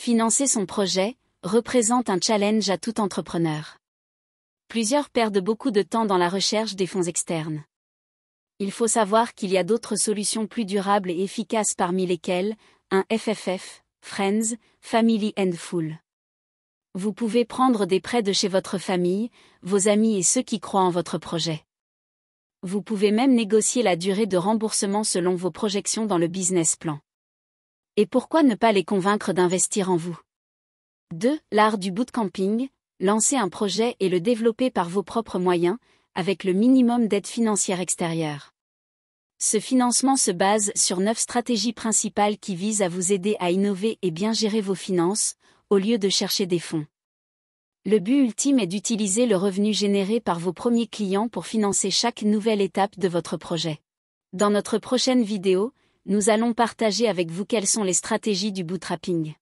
Financer son projet représente un challenge à tout entrepreneur. Plusieurs perdent beaucoup de temps dans la recherche des fonds externes. Il faut savoir qu'il y a d'autres solutions plus durables et efficaces parmi lesquelles un FFF, Friends, Family and Fool. Vous pouvez prendre des prêts de chez votre famille, vos amis et ceux qui croient en votre projet. Vous pouvez même négocier la durée de remboursement selon vos projections dans le business plan. Et pourquoi ne pas les convaincre d'investir en vous 2. L'art du bootcamping, lancer un projet et le développer par vos propres moyens, avec le minimum d'aide financière extérieure. Ce financement se base sur neuf stratégies principales qui visent à vous aider à innover et bien gérer vos finances, au lieu de chercher des fonds. Le but ultime est d'utiliser le revenu généré par vos premiers clients pour financer chaque nouvelle étape de votre projet. Dans notre prochaine vidéo, nous allons partager avec vous quelles sont les stratégies du bootstrapping.